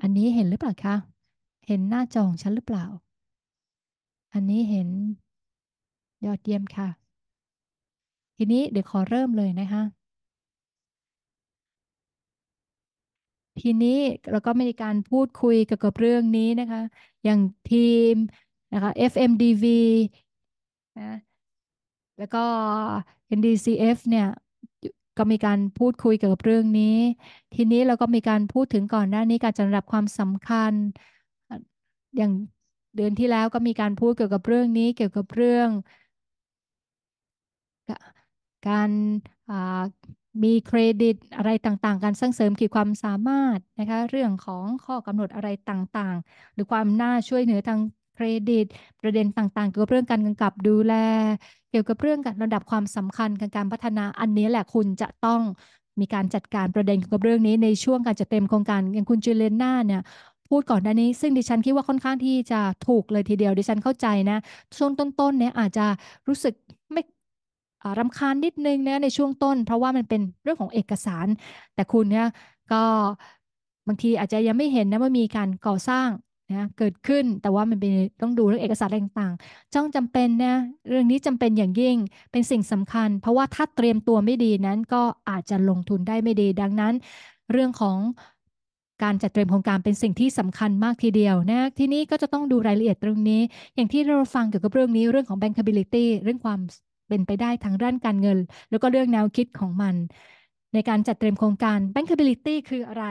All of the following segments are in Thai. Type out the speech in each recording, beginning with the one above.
อันนี้เห็นหรือเปล่าคะ เห็นหน้าจอของฉันหรือเปล่า อันนี้เห็นยอดเยี่ยมค่ะ ทีนี้เดี๋ยวขอเริ่มเลยนะคะ ทีนี้เราก็มีการพูดคุยเกี่ยวกับเรื่องนี้นะคะ อย่างทีม นะคะ FMDV นะ แล้วก็ NDCF เนี่ยก็มีการพูดคุยเกี่ยวกับเรื่องนี้ ทีนี้เราก็มีการพูดถึงก่อนหน้านี้การจัดระดับความสำคัญ อย่างเดือนที่แล้วก็มีการพูดเกี่ยวกับเรื่องนี้เกี่ยวกับเรื่อง การมีเครดิตอะไรต่างๆ การสร้างเสริมขีดความสามารถนะคะเรื่องของข้อกำหนดอะไรต่างๆ หรือความน่าช่วยเหลือทางเครดิต ประเด็นต่าง ๆ เกี่ยวกับเรื่องการกำกับดูแลกี่ยวกับเรื่องกระดับความสำคัญการพัฒนาอันนี้แหละคุณจะต้องมีการจัดการประเด็นเกี่ยวกับเรื่องนี้ในช่วงการจัดเต็มโครงการ อย่างคุณจูเลน่าเนี่ยพูดก่อนหน้านี้ซึ่งดิฉันคิดว่าค่อนข้างที่จะถูกเลยทีเดียวดิฉันเข้าใจนะ ช่วงต้นๆ เนี่ยอาจจะรู้สึกไม่รำคาญนิดนึงนะในช่วงต้น เพราะว่ามันเป็นเรื่องของเอกสาร แต่คุณเนี่ยก็บางทีอาจจะยังไม่เห็นนะว่ามีการก่อสร้างนะเกิดขึ้นแต่ว่ามันเป็นต้องดูเรื่องเอกสารต่างๆ จ้องจำเป็นนะเรื่องนี้จำเป็นอย่างยิ่งเป็นสิ่งสำคัญ เพราะว่าถ้าเตรียมตัวไม่ดีนั้นก็อาจจะลงทุนได้ไม่ดี ดังนั้น เรื่องของการจัดเตรียมโครงการเป็นสิ่งที่สำคัญมากทีเดียวนะที่นี้ก็จะต้องดูรายละเอียดตรงนี้ อย่างที่เราฟังเกี่ยวกับเรื่องนี้เรื่องของ bankability เรื่องความเป็นไปได้ทางด้านการเงิน แล้วก็เรื่องแนวคิดของมัน ในการจัดเตรียมโครงการ bankability คืออะไร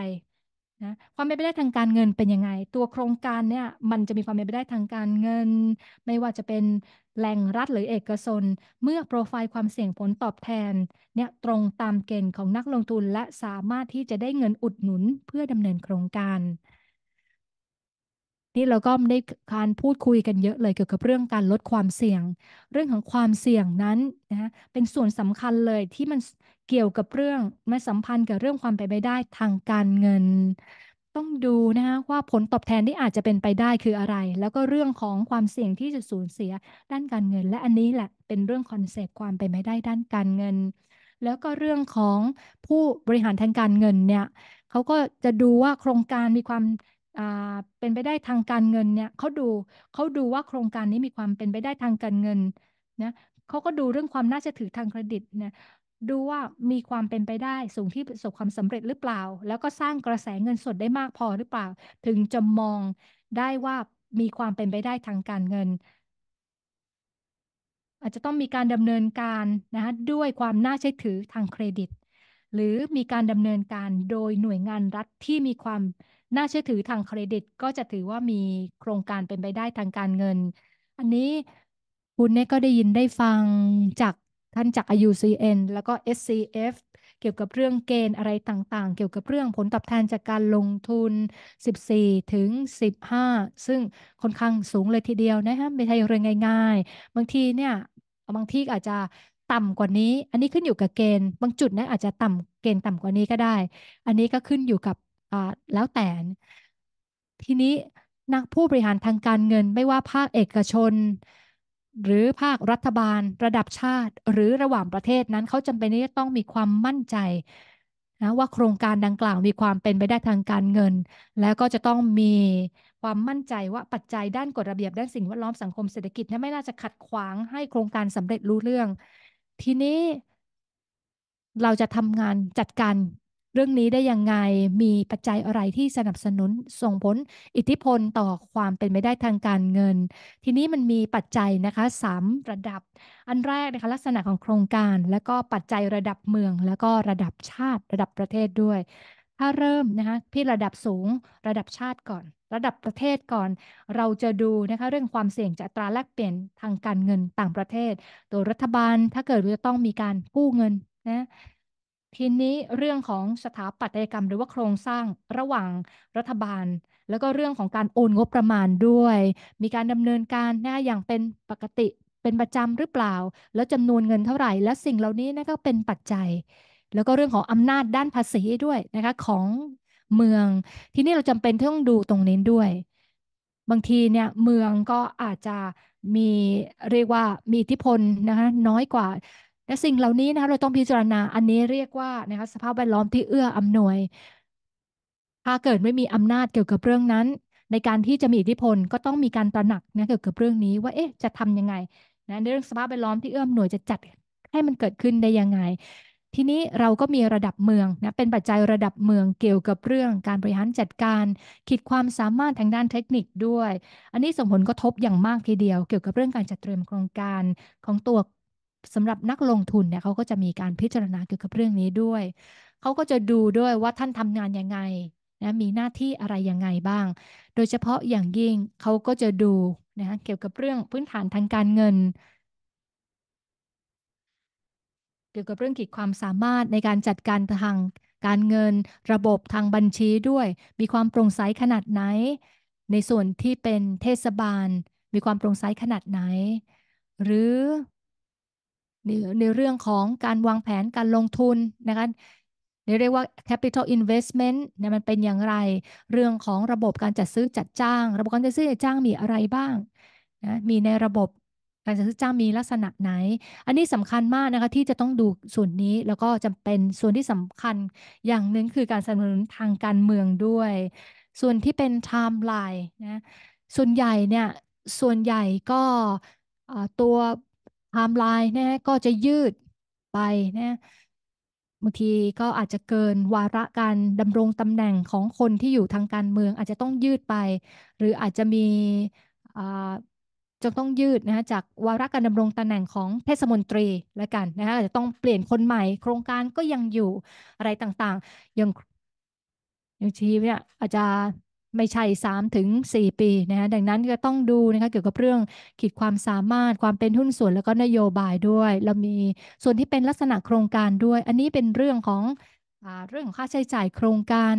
ะความเป็นไปได้ทางการเงินเป็นยังไง ตัวโครงการเนี่ยมันจะมีความเป็นไปได้ทางการเงิน ไม่ว่าจะเป็นแหล่งรัฐหรือเอกชนเมื่อโปรไฟล์ความเสี่ยงผลตอบแทนเนี่ยตรงตามเกณฑ์ของนักลงทุนและสามารถที่จะได้เงินอุดหนุนเพื่อดำเนินโครงการนี่เราก็ได้การพูดคุยกันเยอะเลยเกี่ยวกับเรื่องการลดความเสี่ยง เรื่องของความเสี่ยงนั้นนะเป็นส่วนสำคัญเลยที่มันเกี่ยวกับเรื่องมันสัมพันธ์กับเรื่องความไปไม่ได้ทางการเงิน ต้องดูนะคะว่าผลตอบแทนที่อาจจะเป็นไปได้คืออะไร แล้วก็เรื่องของความเสี่ยงที่จะสูญเสียด้านการเงิน และอันนี้แหละ เป็นเรื่องคอนเซปต์ความไปไม่ได้ด้านการเงิน แล้วก็เรื่องของผู้บริหารทางการเงินเนี่ยเขาก็จะดูว่าโครงการมีความเป็นไปได้ทางการเงินเนี่ยเขาดูเขาดูว่าโครงการนี้มีความเป็นไปได้ทางการเงินนะเขาก็ดูเรื่องความน่าเชื่อถือทางเครดิตนะดูว่ามีความเป็นไปได้สูงที่ประสบความสำเร็จหรือเปล่า แล้วก็สร้างกระแสเงินสดได้มากพอหรือเปล่า ถึงจะมองได้ว่ามีความเป็นไปได้ทางการเงิน อาจจะต้องมีการดำเนินการนะะด้วยความน่าเชื่อถือทางเครดิต หรือมีการดำเนินการโดยหน่วยงานรัฐที่มีความน่าเชื่อถือทางเครดิตก็จะถือว่ามีโครงการเป็นไปได้ทางการเงิน อันนี้คุณเนี่ยก็ได้ยินได้ฟังจากท่านจาก IUCN แล้วก็ SCF เกี่ยวกับเรื่องเกณฑ์อะไรต่างๆ เกี่ยวกับเรื่องผลตอบแทนจากการลงทุน 14 ถึง 15 ซึ่ง ค่อนข้างสูงเลยทีเดียวนะฮะ ไม่ใช่เรื่องง่ายๆ บางทีเนี่ยบางที่อาจจะต่ำกว่านี้ อันนี้ขึ้นอยู่กับเกณฑ์ บางจุดนะอาจจะต่ำเกณฑ์ต่ำกว่านี้ก็ได้ อันนี้ก็ขึ้นอยู่กับแล้วแต่ ทีนี้นักผู้บริหารทางการเงิน ไม่ว่าภาคเอกชน หรือภาครัฐบาล ระดับชาติหรือระหว่างประเทศนั้นเขาจำเป็นที่จะต้องมีความมั่นใจนะว่าโครงการดังกล่าวมีความเป็นไปได้ทางการเงิน แล้วก็จะต้องมีความมั่นใจ ว่าปัจจัยด้านกฎระเบียบด้านสิ่งแวดล้อมสังคมเศรษฐกิจนั้นไม่น่าจะขัดขวางให้โครงการสำเร็จรู้เรื่องทีนี้ เราจะทำงานจัดการเรื่องนี้ได้ยังไง มีปัจจัยอะไรที่สนับสนุน ส่งผลอิทธิพลต่อความเป็นไปได้ทางการเงิน ทีนี้มันมีปัจจัยนะคะ3ระดับ อันแรกนะคะลักษณะของโครงการ แล้วก็ปัจจัยระดับเมือง แล้วก็ระดับชาติ ระดับประเทศด้วย ถ้าเริ่มนะคะพี่ระดับสูงระดับชาติก่อน ระดับประเทศก่อน เราจะดูนะคะเรื่องความเสี่ยงจากตราแลกเปลี่ยนทางการเงินต่างประเทศ ตัวรัฐบาลถ้าเกิดจะต้องมีการกู้เงินนะทีนี้เรื่องของสถาปัตยกรรมหรือว่าโครงสร้างระหว่างรัฐบาล แล้วก็เรื่องของการโอนงบประมาณด้วย มีการดำเนินการนะอย่างเป็นปกติ เป็นประจำหรือเปล่า แล้วจำนวนเงินเท่าไหร่และสิ่งเหล่านี้นะก็เป็นปัจจัย แล้วก็เรื่องของอำนาจด้านภาษีด้วยนะคะของเมืองทีนี้เราจำเป็นต้องดูตรงนี้ด้วย บางทีเนี่ยเมืองก็อาจจะมีเรียกว่ามีอิทธิพลนะคะน้อยกว่าและสิ่งเหล่านี้นะคะเราต้องพิจารณาอันนี้เรียกว่านะคะสภาพแวดล้อมที่เอื้ออำนวย ถ้าเกิดไม่มีอำนาจเกี่ยวกับเรื่องนั้น ในการที่จะมีอิทธิพลก็ต้องมีการตระหนักนะเกี่ยวกับเรื่องนี้ว่าเอ๊ะจะทํำยังไงนะในเรื่องสภาพแวดล้อมที่เอื้ออำนวยจะจัดให้มันเกิดขึ้นได้ยังไง ทีนี้เราก็มีระดับเมืองนะเป็นปัจจัยระดับเมือง เกี่ยวกับเรื่อง การบริหารจัดการขีดความสามารถทางด้านเทคนิคด้วย อันนี้ส่งผลกระทบอย่างมากทีเดียว เกี่ยวกับเรื่องการจัดเตรียมโครงการของตัวสำหรับนักลงทุนเนี่ยเขาก็จะมีการพิจารณาเกี่ยวกับเรื่องนี้ด้วย เขาก็จะดูด้วยว่าท่านทำงานยังไงนะมีหน้าที่อะไรยังไงบ้าง โดยเฉพาะอย่างยิ่งเขาก็จะดูนะเกี่ยวกับเรื่องพื้นฐานทางการเงิน เกี่ยวกับเรื่องกีดความสามารถในการจัดการทางการเงิน ระบบทางบัญชีด้วย มีความโปร่งใสขนาดไหน ในส่วนที่เป็นเทศบาล มีความโปร่งใสขนาดไหน หรือในเรื่องของการวางแผนการลงทุนนะคะเรียกว่า capital investment เนี่ยมันเป็นอย่างไรเรื่องของระบบการจัดซื้อจัดจ้าง ระบบการจัดซื้อจัดจ้างมีอะไรบ้างนะมีในระบบการจัดซื้อจ้างมีลักษณะไหน อันนี้สำคัญมากนะคะที่จะต้องดูส่วนนี้แล้วก็จำเป็นส่วนที่สำคัญอย่างหนึ่งคือการสนับสนุนทางการเมืองด้วย ส่วนที่เป็นไทม์ไลน์นะส่วนใหญ่เนี่ยส่วนใหญ่ก็ตัวไทม์ไลน์นะก็จะยืดไปนะบางทีก็อาจจะเกินวาระการดำรงตำแหน่งของคนที่อยู่ทางการเมือง อาจจะต้องยืดไป หรืออาจจะมีจะต้องยืดนะจากวาระการดำรงตำแหน่งของเทศมนตรีและกันนะคะอาจจะต้องเปลี่ยนคนใหม่โครงการก็ยังอยู่อะไรต่างๆอย่างอย่างชีเนี่ยอาจจะไม่ใช่3ถึง4ปีนะฮะ ดังนั้นก็ต้องดูนะคะเกี่ยวกับเรื่องขีดความสามารถ ความเป็นหุ้นส่วนแล้วก็นโยบายด้วย เรามีส่วนที่เป็นลักษณะโครงการด้วย อันนี้เป็นเรื่องของเรื่องของค่าใช้จ่ายโครงการ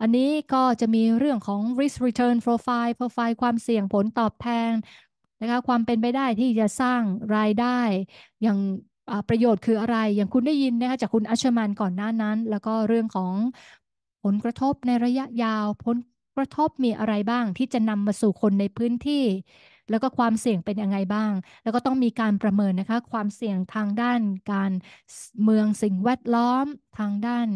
อันนี้ก็จะมีเรื่องของ risk return profile profile ความเสี่ยงผลตอบแทนนะคะความเป็นไปได้ที่จะสร้างรายได้อย่างประโยชน์คืออะไร อย่างคุณได้ยินนะคะจากคุณอัชมานก่อนหน้านั้น แล้วก็เรื่องของผลกระทบในระยะยาวผลกระทบมีอะไรบ้างที่จะนำมาสู่คนในพื้นที่ แล้วก็ความเสี่ยงเป็นยังไงบ้าง แล้วก็ต้องมีการประเมินนะคะ ความเสี่ยงทางด้านการเมืองสิ่งแวดล้อมทางด้าน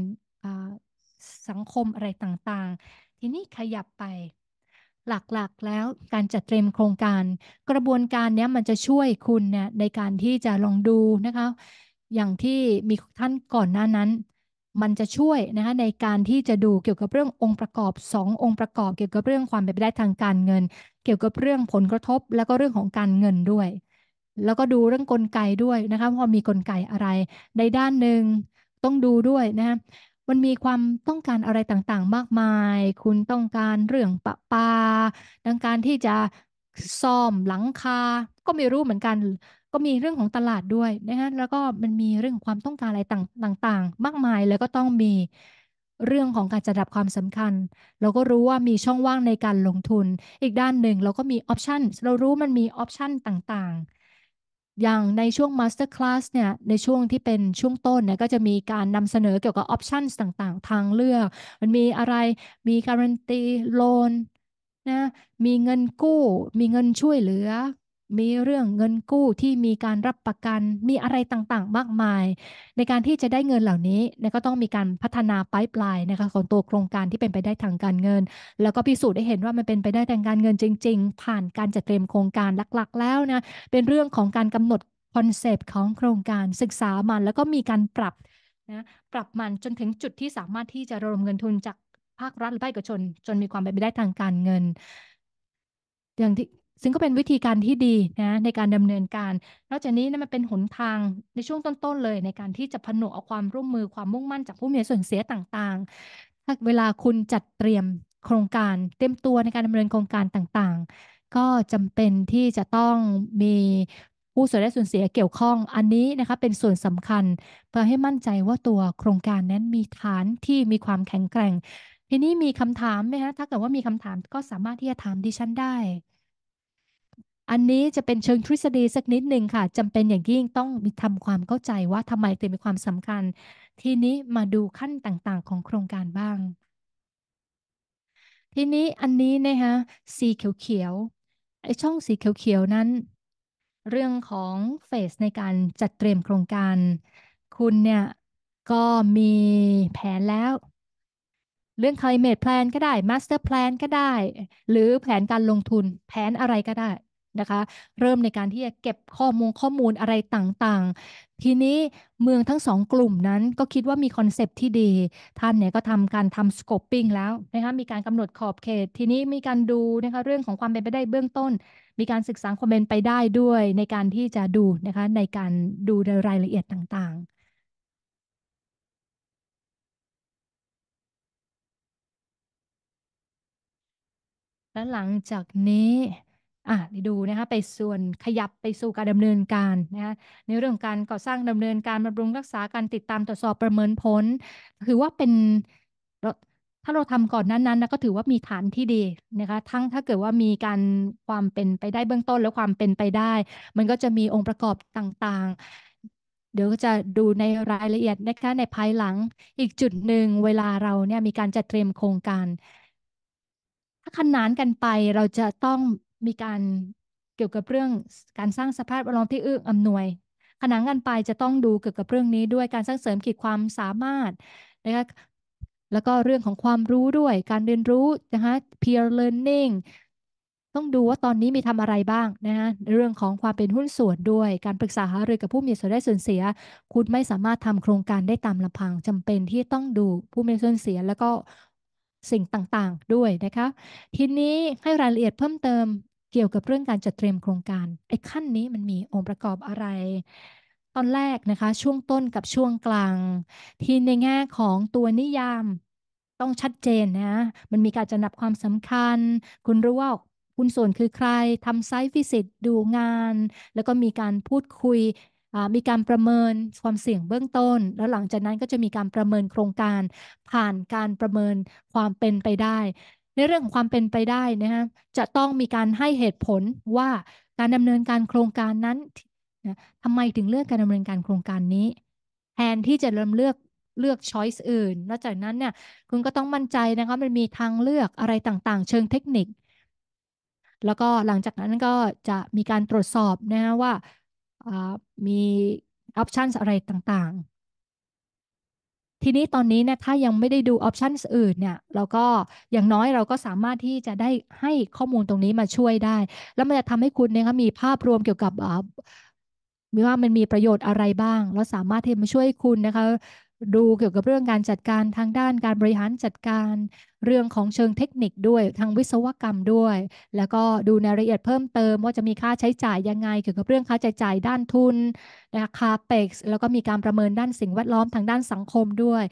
สังคมอะไรต่างๆ ทีนี้ขยับไป หลักๆแล้วการจัดเตรียมโครงการ กระบวนการนี้มันจะช่วยคุณเนี่ยในการที่จะลองดูนะคะอย่างที่มีท่านก่อนหน้านั้นมันจะช่วยนะคะในการที่จะดูเกี่ยวกับเรื่ององค์ประกอบ2องค์ประกอบเกี่ยวกับเรื่องความเป็นไปได้ทางการเงิน เกี่ยวกับเรื่องผลกระทบแล้วก็เรื่องของการเงินด้วย แล้วก็ดูเรื่องกลไกด้วยนะคะว่ามีกลไกอะไรในด้านหนึ่งต้องดูด้วยนะคะมันมีความต้องการอะไรต่างๆมากมาย คุณต้องการเรื่องปะปาต้องการที่จะซ่อมหลังคา ก็ไม่รู้เหมือนกันก็มีเรื่องของตลาดด้วยนะฮะ แล้วก็มันมีเรื่องของความต้องการอะไรต่าง ๆ มากมาย แล้วก็ต้องมีเรื่องของการจัดลำดับความสำคัญ เราก็รู้ว่ามีช่องว่างในการลงทุน อีกด้านหนึ่งเราก็มีออปชันเรารู้มันมีออปชันต่างๆ อย่างในช่วง Master Class เนี่ย ในช่วงที่เป็นช่วงต้นเนี่ยก็จะมีการนำเสนอเกี่ยวกับออปชันต่างๆ ทางเลือก มันมีอะไร มีการันตีโลนนะ มีเงินกู้ มีเงินช่วยเหลือมีเรื่องเงินกู้ที่มีการรับประกันมีอะไรต่างๆ มากมาย ในการที่จะได้เงินเหล่านี้นะก็ต้องมีการพัฒนาไปปลายนะคะของตัวโครงการที่เป็นไปได้ทางการเงิน แล้วก็พิสูจน์ได้เห็นว่ามันเป็นไปได้ทางการเงินจริงๆ ผ่านการจัดเตรียมโครงการหลักๆ แล้วนะเป็นเรื่องของการกำหนดคอนเซปต์ของโครงการศึกษามัน แล้วก็มีการปรับนะปรับมันจนถึงจุดที่สามารถที่จะรวมเงินทุนจากภาครัฐหรือภาคเอกชน จนมีความเป็นไปได้ทางการเงิน อย่างที่ซึ่งก็เป็นวิธีการที่ดีนะ ในการดำเนินการนอกจากนี้นะมันเป็นหนทางในช่วงต้นๆเลย ในการที่จะผนวกเอาความร่วมมือความมุ่งมั่นจากผู้มีส่วนเสียต่างๆ ถ้าเวลาคุณจัดเตรียมโครงการเตรียมตัวในการดำเนินโครงการต่างๆ ก็จำเป็นที่จะต้องมีผู้ส่วนได้ส่วนเสียเกี่ยวข้อง อันนี้นะคะเป็นส่วนสำคัญเพื่อให้มั่นใจว่าตัวโครงการนั้นมีฐานที่มีความแข็งแกร่ง ทีนี้มีคำถามไหมคะถ้าเกิดว่ามีคำถามก็สามารถที่จะถามดิฉันได้อันนี้จะเป็นเชิงทฤษฎีสักนิดหนึ่งค่ะ จำเป็นอย่างยิ่งต้องมีทำความเข้าใจว่าทำไมถึงมีความสำคัญ ทีนี้มาดูขั้นต่าง ๆ ของโครงการบ้าง ทีนี้อันนี้นะคะสีเขียวๆไอช่องสีเขียวๆนั้น เรื่องของเฟสในการจัดเตรียมโครงการ คุณเนี่ย ก็มีแผนแล้ว เรื่อง climate plan ก็ได้ master plan ก็ได้ หรือแผนการลงทุน แผนอะไรก็ได้นะคะ เริ่มในการที่จะเก็บข้อมูลข้อมูลอะไรต่างๆ ทีนี้เมืองทั้งสองกลุ่มนั้นก็คิดว่ามีคอนเซปที่ดี ท่านเนี่ยก็ทำการทำสโคปปิ้งแล้วนะคะมีการกำหนดขอบเขตทีนี้มีการดูนะคะเรื่องของความเป็นไปได้เบื้องต้น มีการศึกษาความเป็นไปได้ด้วย ในการที่จะดูนะคะในการดูรายละเอียดต่างๆ และหลังจากนี้อ่ะดูนะคะไปส่วนขยับไปสู่การดำเนินการนะคะในเรื่องการก่อสร้างดำเนินการบำรุงรักษาการติดตามตรวจสอบประเมินผลถือว่าเป็นถ้าเราทำก่อนนั้นๆนะก็ถือว่ามีฐานที่ดีนะคะทั้งถ้าเกิดว่ามีการความเป็นไปได้เบื้องต้นและความเป็นไปได้ มันก็จะมีองค์ประกอบต่างๆ เดี๋ยวก็จะดูในรายละเอียดนะคะในภายหลังอีกจุดหนึ่งเวลาเราเนี่ยมีการจัดเตรียมโครงการ ถ้าขนานกันไปเราจะต้องมีการเกี่ยวกับเรื่องการสร้างสภาพแวดล้อมที่เอื้ออำนวย ขนานกันไปจะต้องดูเกี่ยวกับเรื่องนี้ด้วยการสร้างเสริมขีดความสามารถนะคะ แล้วก็เรื่องของความรู้ด้วยการเรียนรู้นะคะ peer learning ต้องดูว่าตอนนี้มีทำอะไรบ้างนะคะเรื่องของความเป็นหุ้นส่วนด้วย การปรึกษาหารือกับผู้มีส่วนได้ส่วนเสีย คุณไม่สามารถทำโครงการได้ตามลำพัง จำเป็นที่ต้องดูผู้มีส่วนเสีย แล้วก็สิ่งต่างๆ ด้วยนะคะ ทีนี้ให้รายละเอียดเพิ่มเติมเกี่ยวกับเรื่องการจัดเตรียมโครงการไอ้ขั้นนี้มันมีองค์ประกอบอะไร ตอนแรกนะคะ ช่วงต้นกับช่วงกลางที่ในแง่ของตัวนิยามต้องชัดเจนนะ มันมีการจะนับความสำคัญ คุณรู้ว่าคุณส่วนคือใครทำไซต์ฟิสิตดูงาน แล้วก็มีการพูดคุยมีการประเมินความเสี่ยงเบื้องต้น แล้วหลังจากนั้นก็จะมีการประเมินโครงการ ผ่านการประเมินความเป็นไปได้ในเรื่องของความเป็นไปได้นะฮะจะต้องมีการให้เหตุผลว่าการดำเนินการโครงการนั้นนะทำไมถึงเลือกการดำเนินการโครงการนี้ แทนที่จะเริ่มเลือกเลือกช้อยส์อื่นนอกจากนั้นเนี่ยคุณก็ต้องมั่นใจนะคะมันมีทางเลือกอะไรต่างๆ เชิงเทคนิค แล้วก็หลังจากนั้นก็จะมีการตรวจสอบนะฮะว่ามีออปชันอะไรต่างทีนี้ตอนนี้เนี่ยถ้ายังไม่ได้ดูออปชันอื่นเนี่ย เราก็อย่างน้อยเราก็สามารถที่จะได้ให้ข้อมูลตรงนี้มาช่วยได้ แล้วมันจะทำให้คุณเนี่ยคะมีภาพรวมเกี่ยวกับมีว่ามันมีประโยชน์อะไรบ้าง แล้วสามารถที่มาช่วยคุณนะคะดูเกี่ยวกับเรื่องการจัดการทางด้านการบริหารจัดการ เรื่องของเชิงเทคนิคด้วยทางวิศวกรรมด้วย แล้วก็ดูในรายละเอียดเพิ่มเติม ว่าจะมีค่าใช้จ่ายยังไงเกี่ยวกับเรื่องค่าใช้จ่ายด้านทุนนะคะาเปกแล้วก็มีการประเมินด้านสิ่งแวดล้อมทางด้านสังคมด้วย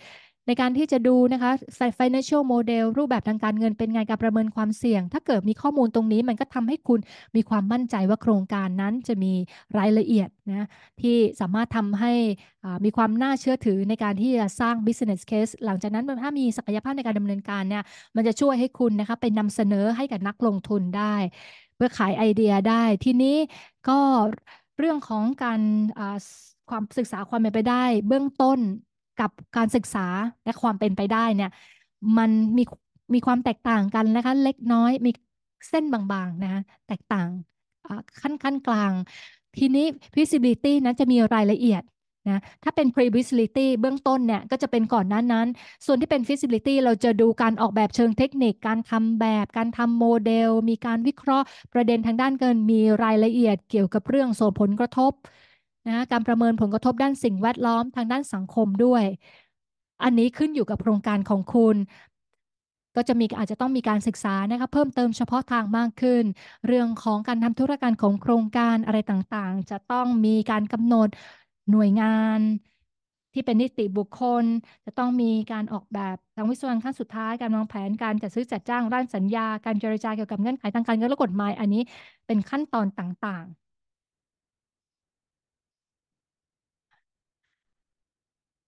ในการที่จะดู นะคะใส่ financial model รูปแบบทางการเงินเป็นไงการประเมินความเสี่ยง ถ้าเกิดมีข้อมูลตรงนี้มันก็ทำให้คุณมีความมั่นใจว่าโครงการนั้นจะมีรายละเอียดนะที่สามารถทำให้มีความน่าเชื่อถือในการที่จะสร้าง business case หลังจากนั้นถ้ามีศักยภาพในการดำเนินการเนี่ยมันจะช่วยให้คุณนะคะไปนำเสนอให้กับนักลงทุนได้เพื่อขายไอเดียได้ ทีนี้ก็เรื่องของการความศึกษาความเป็นไปได้ เบื้องต้นกับการศึกษาและความเป็นไปได้เนี่ยมันมีมีความแตกต่างกันนะคะ เล็กน้อย มีเส้นบางๆนะคะแตกต่างขั้นขั้นกลาง ทีนี้ v i s i b i l i t y นั้นจะมีรายละเอียดนะถ้าเป็น pre-visibility เบื้องต้นเนี่ยก็จะเป็นก่อนนั้นนั้น ส่วนที่เป็น v i s i b i l i t y เราจะดูการออกแบบเชิงเทคนิค การทำแบบ การทำโมเดล มีการวิเคราะห์ประเด็นทางด้านเกิน มีรายละเอียดเกี่ยวกับเรื่องส่งผลกระทบนะการประเมินผลกระทบด้านสิ่งแวดล้อมทางด้านสังคมด้วย อันนี้ขึ้นอยู่กับโครงการของคุณ ก็จะมีอาจจะต้องมีการศึกษานะคะเพิ่มเติมเฉพาะทางมากขึ้น เรื่องของการทำธุรการของโครงการอะไรต่างๆ จะต้องมีการกำหนดหน่วยงาน ที่เป็นนิติบุคคล จะต้องมีการออกแบบทางวิศวกรรมขั้นสุดท้าย การวางแผนการจัดซื้อจัดจ้างร่างสัญญา การเจรจาเกี่ยวกับเงื่อนไขทางการเงินและกฎหมายอันนี้เป็นขั้นตอนต่าง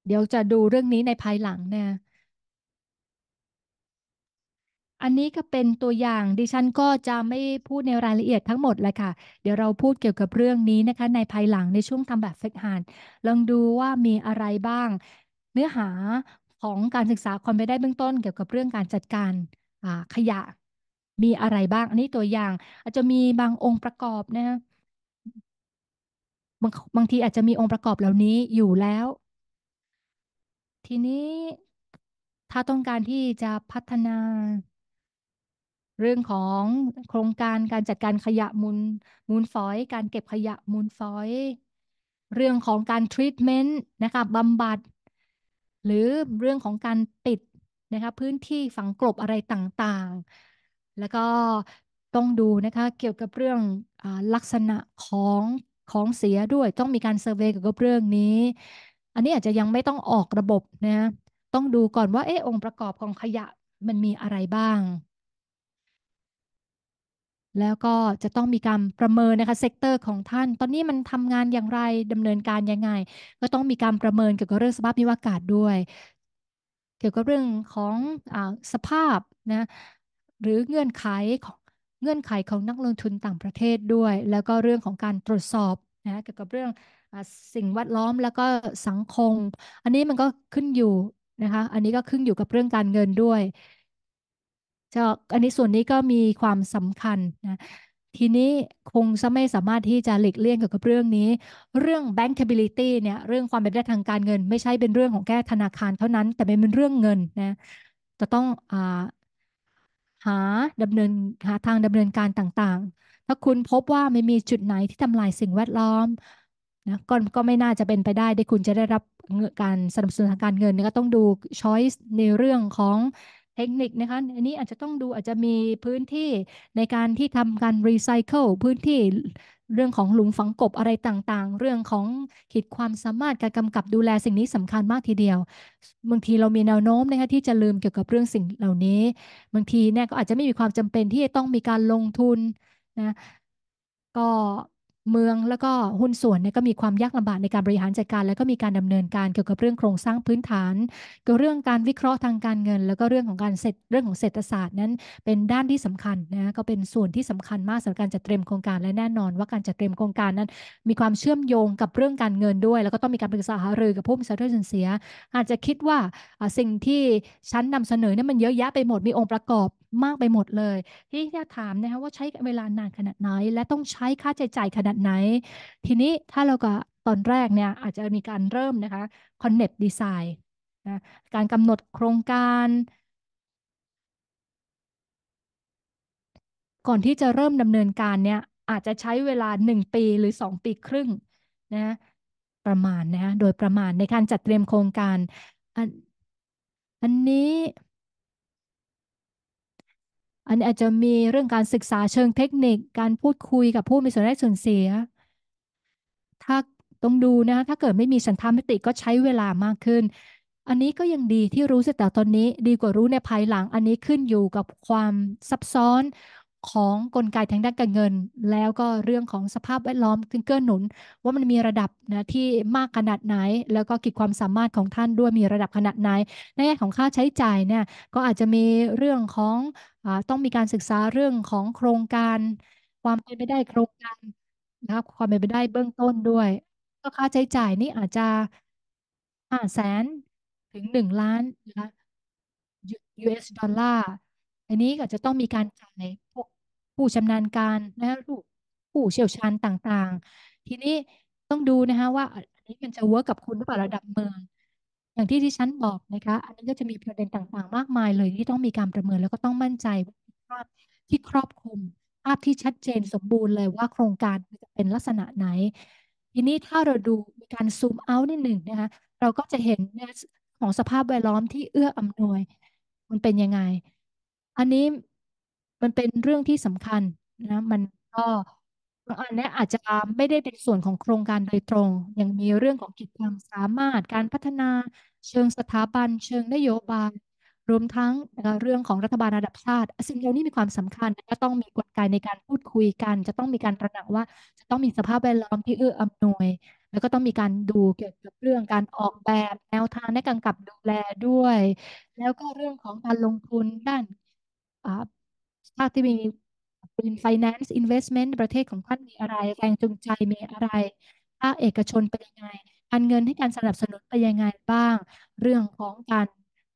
เดี๋ยวจะดูเรื่องนี้ในภายหลังเนี่ยอันนี้ก็เป็นตัวอย่างดิฉันก็จะไม่พูดในรายละเอียดทั้งหมดเลยค่ะ เดี๋ยวเราพูดเกี่ยวกับเรื่องนี้นะคะในภายหลังในช่วงทำแบบฝึกหัดลองดูว่ามีอะไรบ้าง เนื้อหาของการศึกษาความเป็นได้เบื้องต้นเกี่ยวกับเรื่องการจัดการขยะมีอะไรบ้างอันนี้ตัวอย่างอาจจะมีบางองค์ประกอบนะบางบางทีอาจจะมีองค์ประกอบเหล่านี้อยู่แล้วทีนี้ถ้าต้องการที่จะพัฒนา เรื่องของโครงการการจัดการขยะมูลมูลฝอย การเก็บขยะมูลฝอย เรื่องของการทรีตเมนต์นะคะบำบัด หรือเรื่องของการปิดนะคะพื้นที่ฝังกลบอะไรต่างๆ แล้วก็ต้องดูนะคะ เกี่ยวกับเรื่องอลักษณะของของเสียด้วยต้องมีการเซอร์เวย์เกี่ยวกับเรื่องนี้อันนี้อาจจะยังไม่ต้องออกระบบนะ ต้องดูก่อนว่าเอ๊องค์ประกอบของขยะมันมีอะไรบ้าง แล้วก็จะต้องมีการประเมินนะคะเซกเตอร์ของท่านตอนนี้มันทำงานอย่างไรดำเนินการยังไง ก็ต้องมีการประเมินเกี่ยวกับเรื่องสภาพนิวากาศด้วย เกี่ยวกับเรื่องของอสภาพนะหรือเงื่อนไขของเงื่อนไขของนักลงทุนต่างประเทศด้วย แล้วก็เรื่องของการตรวจสอบนะเกี่ยวกับเรื่องสิ่งแวดล้อมแล้วก็สังคม อันนี้มันก็ขึ้นอยู่ นะคะ อันนี้ก็ขึ้นอยู่กับเรื่องการเงินด้วยจะอันนี้ส่วนนี้ก็มีความสำคัญนะ ทีนี้คงจะไม่สามารถที่จะหลีกเลี่ยงเกี่ยวกับเรื่องนี้ เรื่อง bankability เนี่ย เรื่องความเป็นได้ทางการเงิน ไม่ใช่เป็นเรื่องของแค่ธนาคารเท่านั้น แต่เป็นเรื่องเงินนะ จะต้องอหาดำเนินหาทางดำเนินการต่างๆ ถ้าคุณพบว่าไม่มีจุดไหนที่ทำลายสิ่งแวดล้อมนะก็ก็ไม่น่าจะเป็นไปได้ที่คุณจะได้รับการสนับสนุนทางการเงินก็ต้องดูช้อยส์ในเรื่องของเทคนิคนะคะ อันนี้อาจจะต้องดูอาจจะมีพื้นที่ในการที่ทำการรีไซเคิลพื้นที่เรื่องของหลุมฝังกบ อะไรต่าง ๆ เรื่องของขีดความสามารถการกำกับดูแลสิ่งนี้สำคัญมากทีเดียว บางทีเรามีแนวโน้มนะคะที่จะลืมเกี่ยวกับเรื่องสิ่งเหล่านี้บางทีเนี่ยก็อาจจะไม่มีความจำเป็นที่จะต้องมีการลงทุนนะก็เมืองแล้วก็หุ้นส่วนเนี่ยก็มีความยากลำบากในการบริหารจัดการ แล้วก็มีการดำเนินการเกี่ยวกับเรื่องโครงสร้างพื้นฐานเกี่ยวเรื่องการวิเคราะห์ทางการเงิน แล้วก็เรื่องของการเสร็จเรื่องของเศรษฐศาสตร์นั้น เป็นด้านที่สำคัญนะก็เป็นส่วนที่สำคัญมากสำหรับการจัดเตรียมโครงการและแน่นอนว่าการจัดเตรียมโครงการนั้น มีความเชื่อมโยงกับเรื่องการเงินด้วย แล้วก็ต้องมีการปรึกษาหารือกับผู้มีส่วนได้ส่วนเสียอาจจะคิดว่าสิ่งที่ฉันนำเสนอเนี่ยมันเยอะแยะไปหมดมีองค์ประกอบมากไปหมดเลย ที่จะถามนะคะว่าใช้เวลานานขนาดไหน และต้องใช้ค่าใช้จ่ายขนาดไหน ทีนี้ถ้าเราก็ตอนแรกเนี่ย อาจจะมีการเริ่มนะคะคอนเน็ตดีไซนะการกำหนดโครงการ ก่อนที่จะเริ่มดำเนินการเนี่ย อาจจะใช้เวลา 1 ปีหรือ 2 ปีครึ่งนะประมาณนะโดยประมาณในการจัดเตรียมโครงการ อันอันนี้อันอาจจะมีเรื่องการศึกษาเชิงเทคนิค การพูดคุยกับผู้มีส่วนได้ส่วนเสีย ถ้าต้องดูนะคะถ้าเกิดไม่มีสันทามิติก็ใช้เวลามากขึ้น อันนี้ก็ยังดีที่รู้สึกแต่ตอนนี้ดีกว่ารู้ในภายหลังอันนี้ขึ้นอยู่กับความซับซ้อนของกลไกทางด้านการเงิน แล้วก็เรื่องของสภาพแวดล้อมเกื้อหนุน ว่ามันมีระดับนะที่มากขนาดไหน แล้วก็กิจความสามารถของท่านด้วยมีระดับขนาดไหน ในแง่ของค่าใช้จ่ายเนี่ยก็อาจจะมีเรื่องของอต้องมีการศึกษาเรื่องของโครงการ ความเป็นไปได้โครงการนะครับ ความเป็นไปได้เบื้องต้นด้วย ก็ค่าใช้จ่ายนี่อาจจะห้าแสนถึงหนึ่งล้านนะ US ดอลลาร์อันนี้ก็จะต้องมีการจ่ายพวกผู้ชำนาญการนะผู้ผู้เชี่ยวชาญต่างๆ ทีนี้ต้องดูนะคะ ว่า อันนี้มันจะเวิร์กกับคุณหรือเปล่าระดับเมือง อย่างที่ที่ฉันบอกนะคะ อันนี้ก็จะมีประเด็นต่างๆ มากมาย เลยที่ต้องมีการประเมินแล้วก็ต้องมั่นใจภาพที่ครอบคลุม ภาพที่ชัดเจนสมบูรณ์เลยว่าโครงการจะเป็นลักษณะไหน ทีนี้ถ้าเราดูมีการซูมเอาท์นิดหนึ่งนะคะเราก็จะเห็นของสภาพแวดล้อมที่เอื้ออำนวย มันเป็นยังไง อันนี้มันเป็นเรื่องที่สำคัญนะมันก็บางอันเนี้ยอาจจะไม่ได้เป็นส่วนของโครงการโดยตรง ยังมีเรื่องของกิจความสามารถการพัฒนา เชิงสถาบัน เชิงนโยบายรวมทั้งเรื่องของรัฐบาลระดับชาติสิ่งเหล่านี้มีความสำคัญจะต้องมีกลไกในการพูดคุยกัน จะต้องมีการตระหนักว่าจะต้องมีสภาพแวดล้อมที่เอื้ออำนวย แล้วก็ต้องมีการดูเกี่ยวกับเรื่องการออกแบบ แนวทางในการกำกับดูแลด้วย แล้วก็เรื่องของการลงทุนด้านชาติที่มีเป็น finance investment ประเทศของท่านมีอะไรแรงจูงใจมีอะไรภาคเอกชนเป็นยังไง การเงินให้การสนับสนุนเป็นยังไงบ้าง เรื่องของการ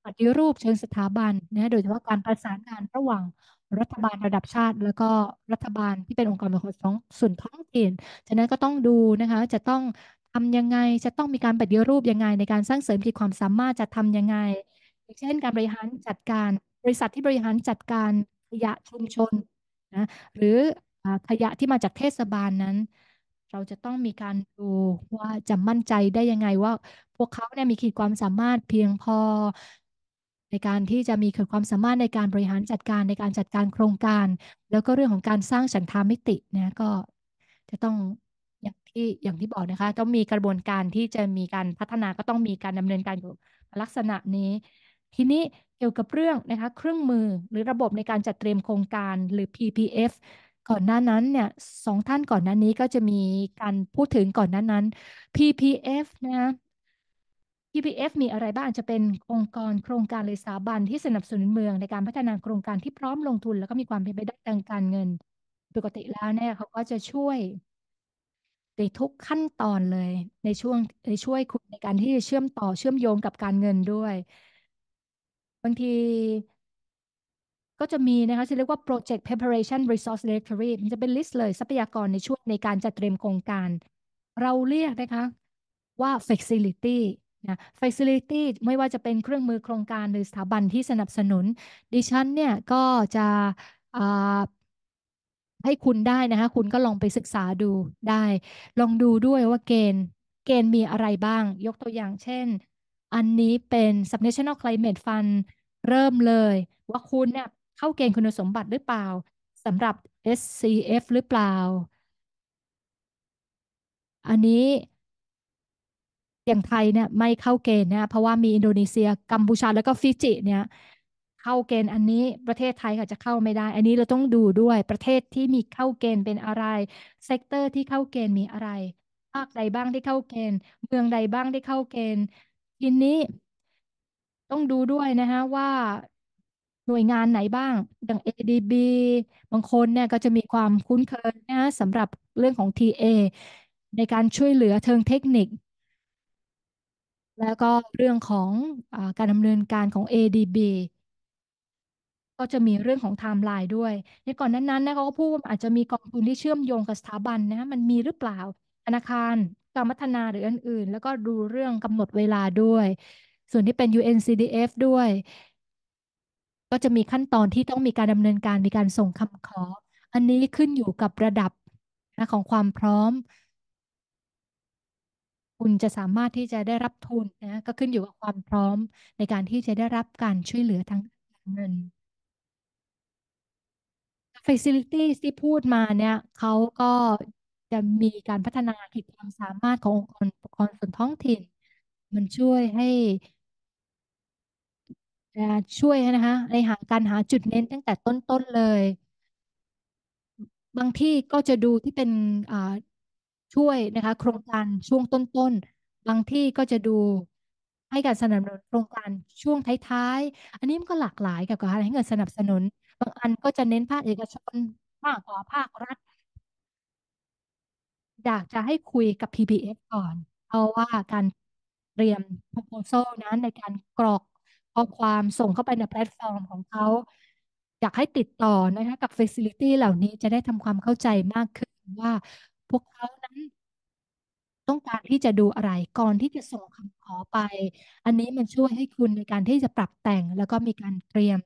ปฏิรูปเชิงสถาบันนะโดยเฉพาะการประสานงานระหว่างรัฐบาลระดับชาติ แล้วก็รัฐบาลที่เป็นองค์กรปกครองส่วนท้องถิ่นฉะนั้นก็ต้องดูนะคะ จะต้องทำยังไงจะต้องมีการปฏิรูปยังไง ในการสร้างเสริมขีดความสามารถจะทํำยังไงเช่น การบริหารจัดการบริษัทที่บริหารจัดการขยะชุมชนนะหรือขยะที่มาจากเทศบาลนั้น เราจะต้องมีการดูว่าจะมั่นใจได้ยังไงว่าพวกเขาเนี่ยมีขีดความสามารถเพียงพอ ในการที่จะมีขีดความสามารถในการบริหารจัดการในการจัดการโครงการ แล้วก็เรื่องของการสร้างฉันทามิตินะ ก็จะต้องอย่างที่อย่างที่บอกนะคะต้องมีกระบวนการที่จะมีการพัฒนาก็ต้องมีการดำเนินการอยู่ลักษณะนี้ ทีนี้เกี่ยวกับเรื่องนะคะ เครื่องมือหรือระบบในการจัดเตรียมโครงการหรือ PPF ก่อนหน้านั้นเนี่ยสองท่านก่อนหน้านี้ก็จะมีการพูดถึงก่อนหน้านั้น PPF นะ PPF มีอะไรบ้างจะเป็นองค์กรโครงการหรือสถาบันที่สนับสนุนเมืองในการพัฒนาโครงการที่พร้อมลงทุน แล้วก็มีความเป็นไปได้ทางการเงินปกติแล้วเนี่ยเขาก็จะช่วยในทุกขั้นตอนเลยในช่วงในช่วยคุณในการที่จะเชื่อมต่อเชื่อมโยงกับการเงินด้วยบางทีก็จะมีนะคะที่เรียกว่า project preparation resource directory มันจะเป็นลิสต์เลยทรัพยากรในช่วงในการจัดเตรียมโครงการ เราเรียกนะคะ ว่า facility นะ facility ไม่ว่าจะเป็นเครื่องมือโครงการหรือสถาบันที่สนับสนุนดิฉันเนี่ย ก็จะให้คุณได้นะคะ คุณก็ลองไปศึกษาดูได้ ลองดูด้วยว่าเกณฑ์ เกณฑ์มีอะไรบ้าง ยกตัวอย่างเช่น อันนี้เป็น subnational climate fund เริ่มเลยว่าคุณเนี่ยเข้าเกณฑ์คุณสมบัติหรือเปล่าสำหรับ SCF หรือเปล่า อันนี้ อย่างไทยเนี่ยไม่เข้าเกณฑ์นะเพราะว่ามีอินโดนีเซียกัมพูชา แล้วก็ฟิจิ เนี่ย เข้าเกณฑ์อันนี้ประเทศไทยค่ะจะเข้าไม่ได้ อันนี้เราต้องดูด้วยประเทศที่มีเข้าเกณฑ์เป็นอะไรเซกเตอร์ที่เข้าเกณฑ์มีอะไรภาคใดบ้างที่เข้าเกณฑ์ เมืองใดบ้างที่เข้าเกณฑ์ทีนี้ต้องดูด้วยนะคะว่าหน่วยงานไหนบ้าง อย่าง ADB บางคนเนี่ยก็จะมีความคุ้นเคยนะสำหรับเรื่องของ TA ในการช่วยเหลือเชิงเทคนิค แล้วก็เรื่องของอการดำเนินการของ ADB ก็จะมีเรื่องของไทม์ไลน์ด้วยในก่อนนั้นๆนะเขาก็พูดว่าอาจจะมีกองทุนที่เชื่อมโยงกับสถาบันนะมันมีหรือเปล่าธนาคารการพัฒนาหรืออื่นๆแล้วก็ดูเรื่องกำหนดเวลาด้วยส่วนที่เป็น UNCDF ด้วย ก็จะมีขั้นตอนที่ต้องมีการดำเนินการมีการส่งคำขอ อันนี้ขึ้นอยู่กับระดับนะของความพร้อม คุณจะสามารถที่จะได้รับทุนนะก็ขึ้นอยู่กับความพร้อมในการที่จะได้รับการช่วยเหลือทางเงิน Facilities ที่พูดมาเนี่ยเขาก็จะมีการพัฒนาขีดความสามารถขององค์กรปกครองส่วนท้องถิ่น มันช่วยให้จะช่วยนะคะ ในหาการหาจุดเน้นตั้งแต่ต้นๆเลย บางที่ก็จะดูที่เป็นช่วยนะคะ โครงการช่วงต้นๆ บางที่ก็จะดูให้การสนับสนุนโครงการช่วงท้ายๆ อันนี้มันก็หลากหลายกับการให้เงินสนับสนุน บางอันก็จะเน้นภาคเอกชนมากกว่าภาครัฐอยากจะให้คุยกับ PPF ก่อนเอาว่าการเตรียม proposal นั้นในการกรอกข้อความส่งเข้าไปในแพลตฟอร์มของเขาอยากให้ติดต่อนะคะ กับ Facility เหล่านี้จะได้ทำความเข้าใจมากขึ้นว่าพวกเขานั้นต้องการที่จะดูอะไรก่อนที่จะส่งคำขอไป อันนี้มันช่วยให้คุณในการที่จะปรับแต่งแล้วก็มีการเตรียม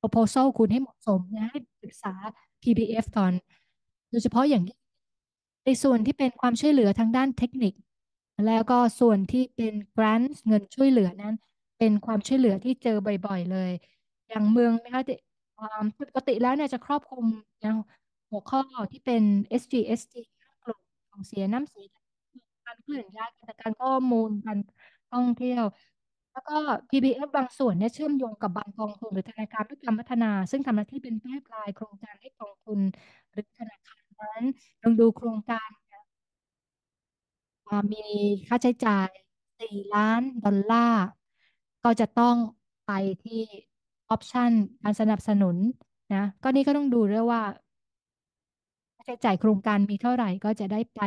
proposal คุณให้เหมาะสมนะให้ปรึกษา p b f ก่อน โดยเฉพาะอย่างในส่วนที่เป็นความช่วยเหลือทางด้านเทคนิค แล้วก็ส่วนที่เป็น grant เงินช่วยเหลือนั้นเป็นความช่วยเหลือที่เจอบ่อยๆเลย อย่างเมืองนะคะความปกติแล้วเนี่ยจะครอบคลุมอย่างหัวข้อที่เป็น SGST กลุ่มของเสียน้ำเสีย การเคลื่อนย้ายการจัดการข้อมูลการท่องเที่ยว แล้วก็ PBF บางส่วนเนี่ย เชื่อมโยงกับบางกองทุนหรือธนาคารเพื่อการพัฒนา ซึ่งทำหน้าที่เป็นแม่ปลายโครงการให้กองทุนหรือธนาคารนั้นลองดูโครงการมีค่าใช้จ่าย4ล้าน ดอลลาร์ก็จะต้องไปที่ออปชันการสนับสนุนนะ ก็นี่ก็ต้องดูด้วยว่าค่าใช้จ่ายโครงการมีเท่าไหร่ก็จะได้ไป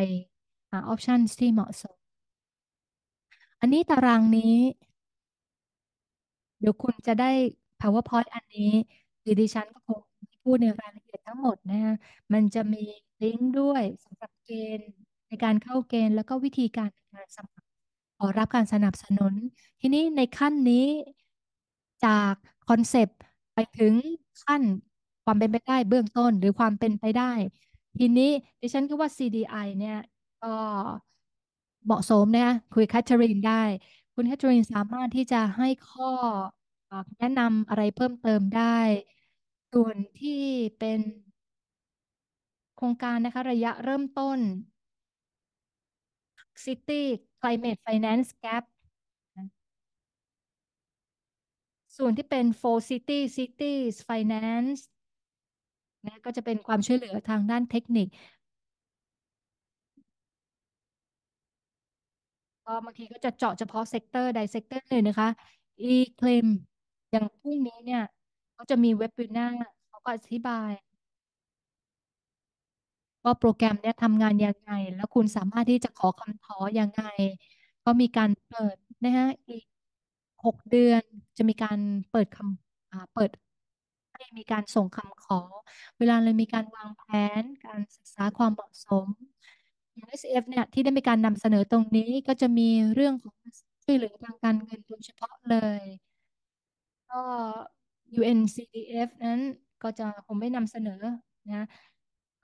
หาออปชันที่เหมาะสม อันนี้ตารางนี้ เดี๋ยวคุณจะได้ PowerPoint อันนี้ดิดิฉันก็คงพูดในรายละเอียดทั้งหมดนะฮะมันจะมีลิงก์ด้วยสำหรับเกณฑ์ในการเข้าเกณฑ์ แล้วก็วิธีการในการสมัครขอรับการสนับสนุน ทีนี้ในขั้นนี้จากคอนเซปต์ไปถึงขั้นความเป็นไปได้ เบื้องต้นหรือความเป็นไปได้ ทีนี้ดิฉันคิดว่า CDI เนี่ย ก็เหมาะสมนะคุยแคทเธอรีนได้ คุณแคทเธอรีนสามารถที่จะให้ข้อแนะนำอะไรเพิ่มเติมได้ ส่วนที่เป็นโครงการนะคะ ระยะเริ่มต้นซิตี้ climate finance gap ส่วนที่เป็น four city cities finance นะก็จะเป็นความช่วยเหลือทางด้านเทคนิคก็บางทีก็จะเจาะเฉพาะเซกเตอร์ใดเซกเตอร์หนึ่งนะคะอีคล i มอย่างพรุ่งนี้เนี่ยก็จะมีเว็บบินาเขาก็อธิบายว่าโปรแกรมเนี้ยทำงานยังไง แล้วคุณสามารถที่จะขอคำขอยังไง ก็มีการเปิดนะฮะ อีกหกเดือนจะมีการเปิดคำอ่าเปิดให้มีการส่งคำขอ เวลาเลยมีการวางแผนการศึกษาความเหมาะสม USF เนี่ย ที่ได้มีการนำเสนอตรงนี้ก็จะมีเรื่องของช่วยเหลือทางการเงินโดยเฉพาะเลย ก็ UNCDF นั้นก็จะผมไม่นำเสนอนะ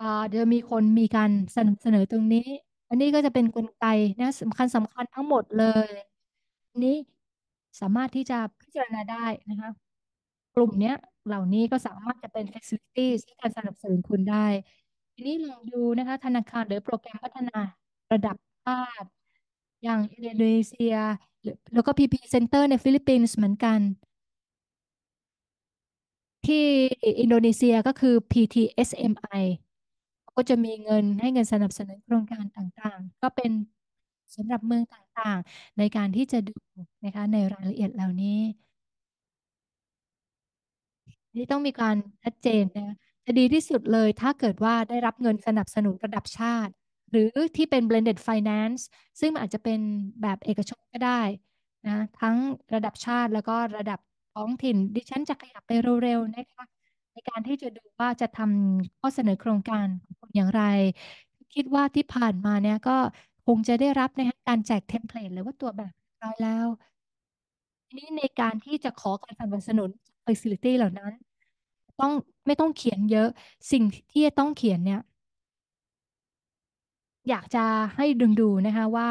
อ่าเดี๋ยวมีคนมีการเสนอเสนอตรงนี้ อันนี้ก็จะเป็นกลไกนะสำคัญสำคัญทั้งหมดเลยอันนี้สามารถที่จะพิจารณาได้นะคะ กลุ่มเนี้ยเหล่านี้ก็สามารถจะเป็น facilities ที่การสนับสนุนคุณได้ ทีนี้ลองดูนะคะ ธนาคารหรือโปรแกรมพัฒนาระดับชาติอย่างอินโดนีเซีย แล้วก็ PP Center ในฟิลิปปินส์เหมือนกัน ที่อินโดนีเซียก็คือ PTSMI ก็จะมีเงินให้เงินสนับสนุนโครงการต่างๆ ก็เป็นสำหรับเมืองต่างๆ ในการที่จะดูนะคะในรายละเอียดเหล่านี้นี่ต้องมีการชัดเจนนะจะดีที่สุดเลย ถ้าเกิดว่าได้รับเงินสนับสนุนระดับชาติ หรือที่เป็น blended finance ซึ่งอาจจะเป็นแบบเอกชนก็ได้นะทั้งระดับชาติแล้วก็ระดับท้องถิ่นดิฉันจะขยับไปเร็วๆ นะคะในการที่จะดูว่าจะทำข้อเสนอโครงการของคุณอย่างไร คิดว่าที่ผ่านมาเนี่ยก็คงจะได้รับนะฮะการแจกเทมเพลตหรือว่าตัวแบบร้อยแล้วทีนี้ในการที่จะขอการสนับสนุน facility เหล่านั้น ต้องไม่ต้องเขียนเยอะสิ่งที่จะต้องเขียนเนี่ย อยากจะให้ดึงดูนะคะว่า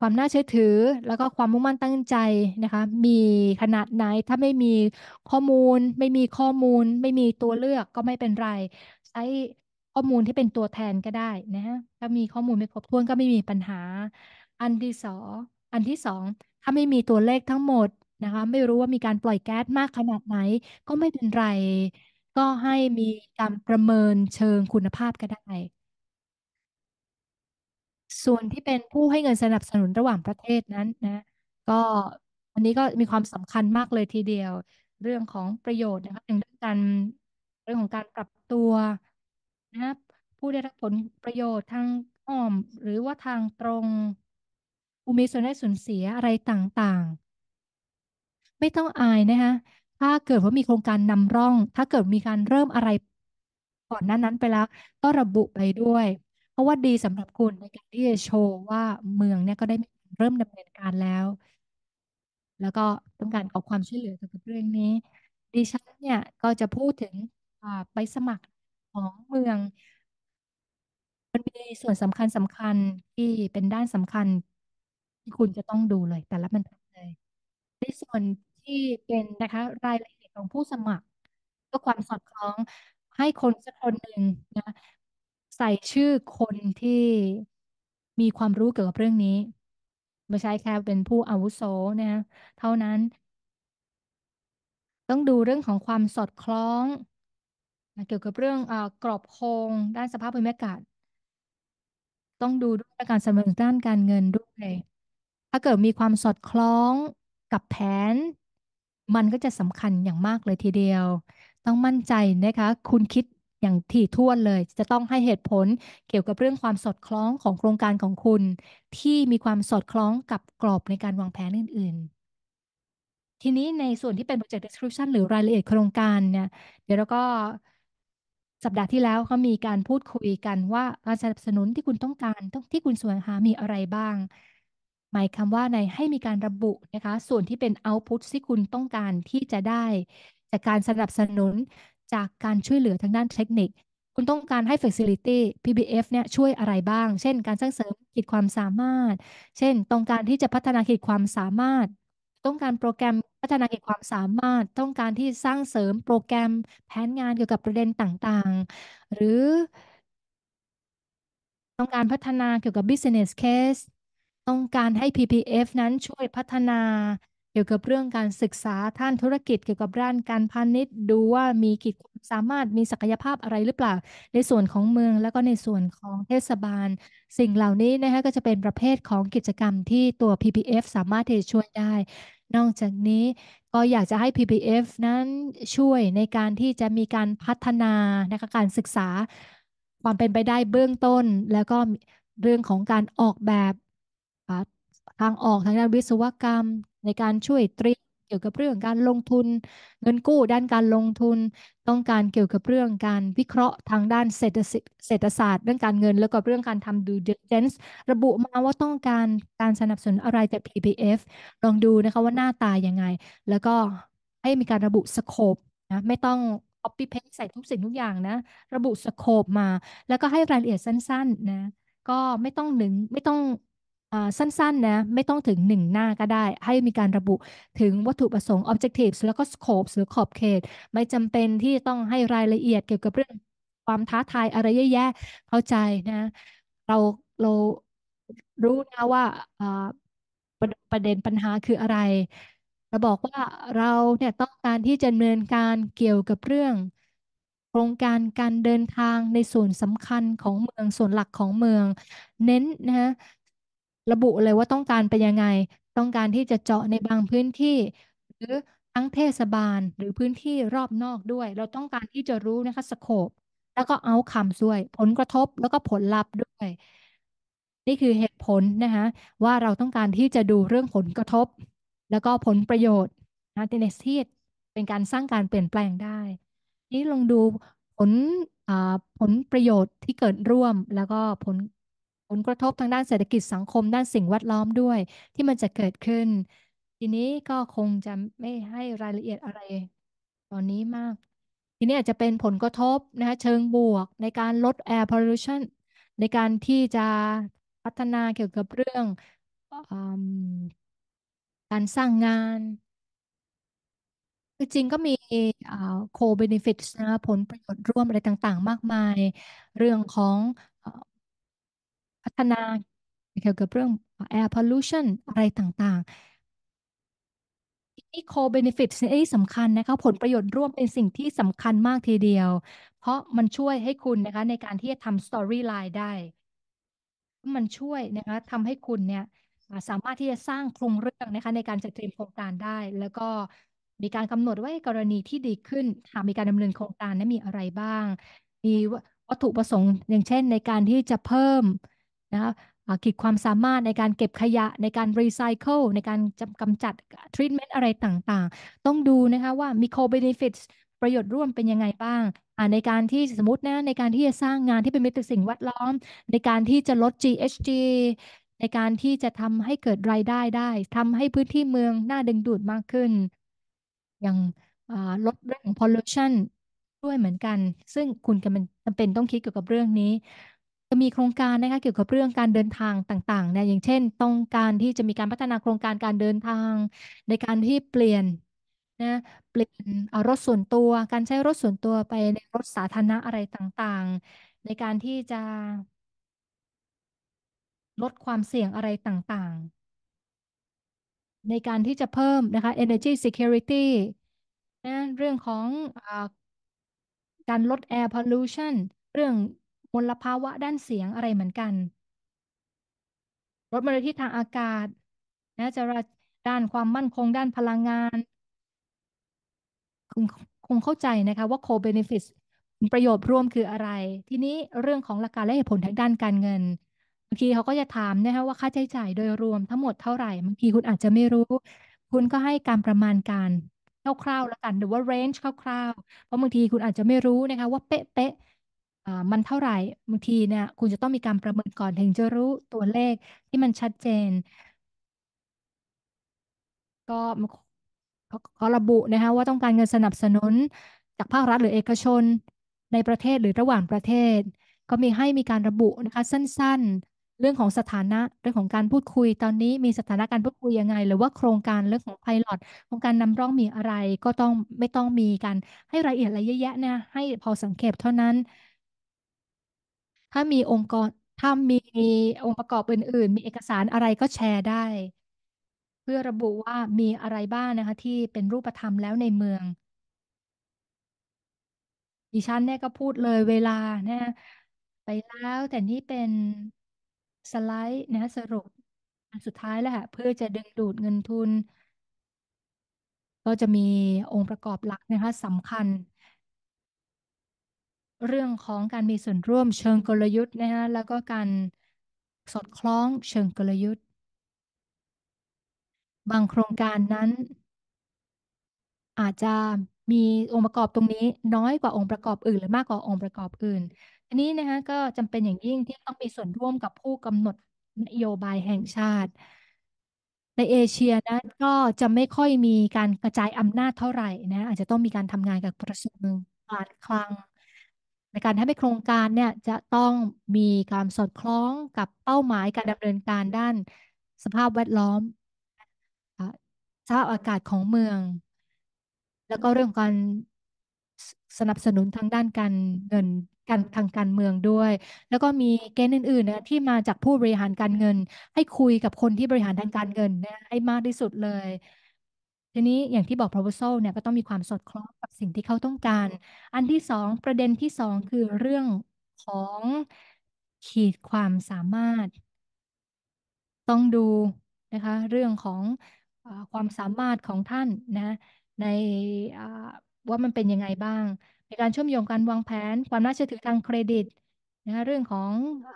ความน่าเชื่อถือแล้วก็ความมุ่งมั่นตั้งใจนะคะมีขนาดไหน ถ้าไม่มีข้อมูล ไม่มีข้อมูลไม่มีตัวเลือกก็ไม่เป็นไรใช้ข้อมูลที่เป็นตัวแทนก็ได้นะฮะถ้ามีข้อมูลไม่ครบถ้วนก็ไม่มีปัญหา อันที่สองอันที่สอง ถ้าไม่มีตัวเลขทั้งหมดนะคะไม่รู้ว่ามีการปล่อยแก๊สมากขนาดไหนก็ไม่เป็นไร ก็ให้มีการประเมินเชิงคุณภาพก็ได้ส่วนที่เป็นผู้ให้เงินสนับสนุนระหว่างประเทศนั้นนะ ก็อันนี้ก็มีความสำคัญมากเลยทีเดียว เรื่องของประโยชน์นะครับอย่างด้านการเรื่องของการปรับตัวนะผู้ได้รับผลประโยชน์ทางอ้อมหรือว่าทางตรงผู้มีส่วนได้ส่วนเสียอะไรต่างๆ ไม่ต้องอายนะคะถ้าเกิดว่ามีโครงการนำร่อง ถ้าเกิดมีการเริ่มอะไร ก่อนหน้านั้นไปแล้วก็ระบุไปด้วยเพราะว่าดีสำหรับคุณในการที่จะโชว์ว่าเมืองเนี่ยก็ได้เริ่มดำเนินการแล้ว แล้วก็ต้องการขอความช่วยเหลือเกี่ยวกับเรื่องนี้ดิฉัน เนี่ยก็จะพูดถึงไปสมัครของเมือง มันมีส่วนสำคัญสำคัญที่เป็นด้านสำคัญที่คุณจะต้องดูเลยแต่ละบรรทัดเลยในส่วนที่เป็นนะคะ รายละเอียดของผู้สมัครก็ความสอดคล้อง ให้คนสักคนหนึ่งนะใส่ชื่อคนที่มีความรู้เกี่ยวกับเรื่องนี้ไม่ใช่แค่เป็นผู้อาวุโสนะเท่านั้น ต้องดูเรื่องของความสอดคล้องเกี่ยวกับเรื่องอกรอบโครงด้านสภาพภูมิอากาศต้องดูด้วยการสำรวจด้านการเงินด้วย ถ้าเกิดมีความสอดคล้องกับแผน มันก็จะสำคัญอย่างมากเลยทีเดียว ต้องมั่นใจนะคะคุณคิดอย่างถี่ถ้วนเลย จะต้องให้เหตุผลเกี่ยวกับเรื่องความสอดคล้องของโครงการของคุณ ที่มีความสอดคล้องกับกรอบในการวางแผนอื่นๆ ทีนี้ในส่วนที่เป็น project description หรือรายละเอียดโครงการเนี่ย เดี๋ยวเราก็สัปดาห์ที่แล้วเขามีการพูดคุยกันว่า การสนับสนุนที่คุณต้องการต้องที่คุณสวงหามีอะไรบ้าง หมายคำว่าในให้มีการระบุนะคะส่วนที่เป็น output ที่คุณต้องการที่จะได้ จากการสนับสนุนจากการช่วยเหลือทางด้านเทคนิค คุณต้องการให้ Facility PBF เนี่ยช่วยอะไรบ้าง เช่น การสร้างเสริมขีดความสามารถ เช่น ต้องการที่จะพัฒนาขีดความสามารถ ต้องการโปรแกรมพัฒนาขีดความสามารถ ต้องการที่สร้างเสริมโปรแกรมแผนงานเกี่ยวกับประเด็นต่างๆ หรือ ต้องการพัฒนาเกี่ยวกับ business case ต้องการให้ PPF นั้นช่วยพัฒนากี่ยวกับเรื่องการศึกษาท่านธุรกิจเกี่ยวกับด้านการพาณิชย์ดูว่ามีกิจความสามารถมีศักยภาพอะไรหรือเปล่า ในส่วนของเมืองแล้วก็ในส่วนของเทศบาล สิ่งเหล่านี้นะคะก็จะเป็นประเภทของกิจกรรมที่ตัว PPF สามารถที่จะช่วยได้ นอกจากนี้ก็อยากจะให้ PPF นั้นช่วยในการที่จะมีการพัฒนานะคะการศึกษาความเป็นไปได้เบื้องต้น แล้วก็เรื่องของการออกแบบทางออกทางด้านวิศวกรรมในการช่วยเตรียมเกี่ยวกับเรื่องการลงทุน เงินกู้ด้านการลงทุน ต้องการเกี่ยวกับเรื่องการวิเคราะห์ทางด้านเศรษฐศรศาสตร์ เรื่องการเงินแล้วก็เรื่องการทำดูเดนส์ระบุมาว่าต้องการการสนับสนุนอะไรจาก PPF ลองดูนะคะว่าหน้าตายังไงแล้วก็ให้มีการระบุสโคปนะไม่ต้อง copy paste ใส่ทุกสิ่งทุกอย่างนะระบุสโคปมา แล้วก็ให้รายละเอียดสั้น ๆ นะก็ไม่ต้องหนึ่งไม่ต้องสั้นๆนะไม่ต้องถึงหนึ่งหน้าก็ได้ ให้มีการระบุถึงวัตถุประสงค์ objectives แล้วก็ s c o p e หรือขอบเขต ไม่จำเป็นที่ต้องให้รายละเอียดเกี่ยวกับเรื่องความท้าทายอะไรแย่ๆเข้าใจนะ เราเรารู้นะว่าปรประเด็นปัญหาคืออะไรเราบอกว่าเราเนี่ยต้องการที่จะดำเนินการเกี่ยวกับเรื่อง โครงการการเดินทางในส่วนสำคัญของเมืองส่วนหลักของเมือง เน้นนะระบุเลยว่าต้องการเป็นยังไง ต้องการที่จะเจาะในบางพื้นที่ หรือทั้งเทศบาลหรือพื้นที่รอบนอกด้วย เราต้องการที่จะรู้นะคะสโคปแล้วก็เอาคำด้วย ผลกระทบแล้วก็ผลลัพธ์ด้วย นี่คือเหตุผลนะคะว่าเราต้องการที่จะดูเรื่องผลกระทบ แล้วก็ผลประโยชน์นะในทีดเป็นการสร้างการเปลี่ยนแปลงได้นี้ลองดูผลผลประโยชน์ที่เกิดร่วมแล้วก็ผลผลกระทบทางด้านเศรษฐกิจสังคมด้านสิ่งแวดล้อมด้วยที่มันจะเกิดขึ้น ทีนี้ก็คงจะไม่ให้รายละเอียดอะไรตอนนี้มาก ทีนี้อาจจะเป็นผลกระทบ นะคะเชิงบวกในการลด air pollution ในการที่จะพัฒนาเกี่ยวกับเรื่องอการสร้างงาน คือจริงก็มีโคเบนิฟิตนะ ผลประโยชน์ร่วมอะไรต่างๆมากมาย เรื่องของฒนาเกี่ยวกับเรื่อง air pollution อะไรต่างๆ e co-benefit สิ่งนี่สำคัญนะคะ ผลประโยชน์ร่วมเป็นสิ่งที่สำคัญมากทีเดียว เพราะมันช่วยให้คุณนะคะในการที่จะทำ storyline ได้ มันช่วยนะคะทำให้คุณเนี่ย สามารถที่จะสร้างโครงเรื่องนะคะในการจัดเตรียมโครงการได้ แล้วก็มีการกำหนดไว้กรณีที่ดีขึ้น หากมีการดำเนินโครงการนั้นมีอะไรบ้าง มีวัตถุประสงค์ อย่างเช่น ในการที่จะเพิ่มนะคะขีดความสามารถในการเก็บขยะในการรีไซเคิลในการกำจัดทรีทเมนต์อะไรต่างๆ ต้องดูนะคะว่ามีโคเบเนฟิตประโยชน์ร่วมเป็นยังไงบ้าง ในการที่สมมตินะ ในการที่จะสร้างงานที่เป็นมิตรสิ่งแวดล้อม ในการที่จะลด GHG ในการที่จะทำให้เกิดรายได้ได้ทำให้พื้นที่เมืองน่าดึงดูดมากขึ้น อย่างลดเรื่องของพอลลูชันด้วยเหมือนกัน ซึ่งคุณกำเป็นต้องคิดเกี่ยวกับเรื่องนี้จะมีโครงการนะคะ เกี่ยวกับเรื่องการเดินทางต่างๆเนี่ยอย่างเช่นต้องการที่จะมีการพัฒนาโครงการการเดินทาง ในการที่เปลี่ยนนะเปลี่ยนรถส่วนตัวการใช้รถส่วนตัวไปในรถสาธารณะอะไรต่างๆ ในการที่จะ ลดความเสี่ยงอะไรต่างๆ ในการที่จะเพิ่มนะคะ energy security นะเรื่องของอการลด air pollution เรื่องมลภาวะด้านเสียงอะไรเหมือนกันลดมลพิษทางอากาศ นะจะระด้านความมั่นคงด้านพลังงาน คงคงเข้าใจนะคะว่า co-benefit ประโยชน์ร่วมคืออะไร ทีนี้เรื่องของหลักการและเหตุผลทางด้านการเงิน บางทีเขาก็จะถามนะคะว่าค่าใช้จ่ายโดยรวมทั้งหมดเท่าไหร่บางทีคุณอาจจะไม่รู้ คุณก็ให้การประมาณการคร่าวๆแล้วกันหรือว่า range คร่าวๆ เพราะบางทีคุณอาจจะไม่รู้นะคะว่าเป๊ะๆมันเท่าไรบางทีเนี่ยคุณจะต้องมีการประเมินก่อนถึงจะรู้ตัวเลขที่มันชัดเจนก็เขาเขาระบุนะคะว่าต้องการเงินสนับสนุนจากภาครัฐหรือเอกชนในประเทศหรือระหว่างประเทศ ก็มีให้มีการระบุนะคะสั้น ๆ เรื่องของสถานะเรื่องของการพูดคุย ตอนนี้มีสถานะการพูดคุยยังไงหรือว่าโครงการเรื่องของไพลอตโครงการนำร่องมีอะไรก็ต้องไม่ต้องมีการให้รายละเอียดอะไรเยอะแยะนะให้พอสังเกตเท่านั้นถ้ามีองค์กรถ้ามีองค์ประกอบอื่นๆ มีเอกสารอะไรก็แชร์ได้ เพื่อระบุว่ามีอะไรบ้างนะคะ ที่เป็นรูปธรรมแล้วในเมืองดิฉันเนี่ยก็พูดเลยเวลานะไปแล้วแต่นี่เป็นสไลด์นะสรุปสุดท้ายแล้วค่ะ เพื่อจะดึงดูดเงินทุน ก็จะมีองค์ประกอบหลักนะคะสำคัญเรื่องของการมีส่วนร่วม เชิงกลยุทธ์นะฮะ แล้วก็การสอดคล้องเชิงกลยุทธ์ บางโครงการนั้น อาจจะมีองค์ประกอบตรงนี้น้อยกว่าองค์ประกอบอื่นหรือมากกว่าองค์ประกอบอื่นอันนี้นะคะก็จำเป็นอย่างยิ่งที่ต้องมีส่วนร่วมกับผู้กำหนดนโยบายแห่งชาติ ในเอเชียนะก็จะไม่ค่อยมีการกระจายอำนาจเท่าไหร่นะ อาจจะต้องมีการทำงานกับกระทรวงการคลังในการทำให้โครงการเนี่ยจะต้องมีความสอดคล้องกับเป้าหมายการดำเนินการด้านสภาพแวดล้อมสภาพอากาศของเมือง แล้วก็เรื่องการสนับสนุนทางด้านการเงินการทางการเมืองด้วย แล้วก็มีเกณฑ์อื่นๆนะที่มาจากผู้บริหารการเงินให้คุยกับคนที่บริหารทางการเงินนะให้มากที่สุดเลยทีนี้อย่างที่บอก proposal เนี่ยก็ต้องมีความสอดคล้องกับสิ่งที่เขาต้องการ อันที่สองประเด็นที่สองคือเรื่องของขีดความสามารถ ต้องดูนะคะเรื่องของอความสามารถของท่านนะในว่ามันเป็นยังไงบ้าง ในการเชื่อมโยงการวางแผนความน่าเชื่อถือทางเครดิตนะเรื่องของ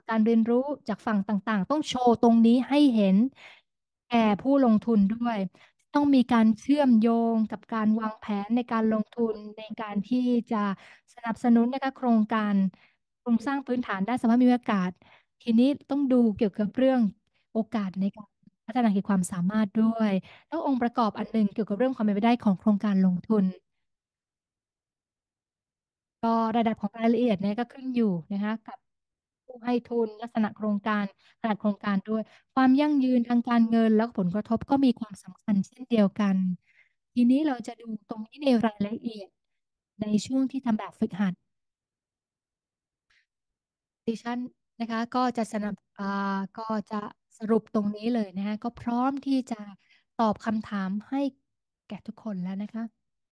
การเรียนรู้จากฝั่งต่างๆ ต้องโชว์ตรงนี้ให้เห็น แก่ผู้ลงทุนด้วยต้องมีการเชื่อมโยงกับการวางแผนในการลงทุนในการที่จะสนับสนุนนะคะโครงการโครงสร้างพื้นฐานด้านสภาพมีอากาศ ทีนี้ต้องดูเกี่ยวกับเรื่องโอกาสในการพัฒนาขีดความสามารถด้วยแล้วองค์ประกอบอันหนึ่งเกี่ยวกับเรื่องความเป็นไปได้ของโครงการลงทุนก็ระดับของรายละเอียดเนี่ยก็ขึ้นอยู่นะคะกับผู้ให้ทุนลักษณะโครงการขนาดโครงการด้วย ความยั่งยืนทางการเงินและผลกระทบก็มีความสำคัญเช่นเดียวกัน ทีนี้เราจะดูตรงนี้ในรายละเอียด ในช่วงที่ทำแบบฝึกหัดดิฉัน นะคะ ก็จะสนับก็จะสรุปตรงนี้เลยนะคะก็พร้อมที่จะตอบคำถามให้แก่ทุกคนแล้วนะคะ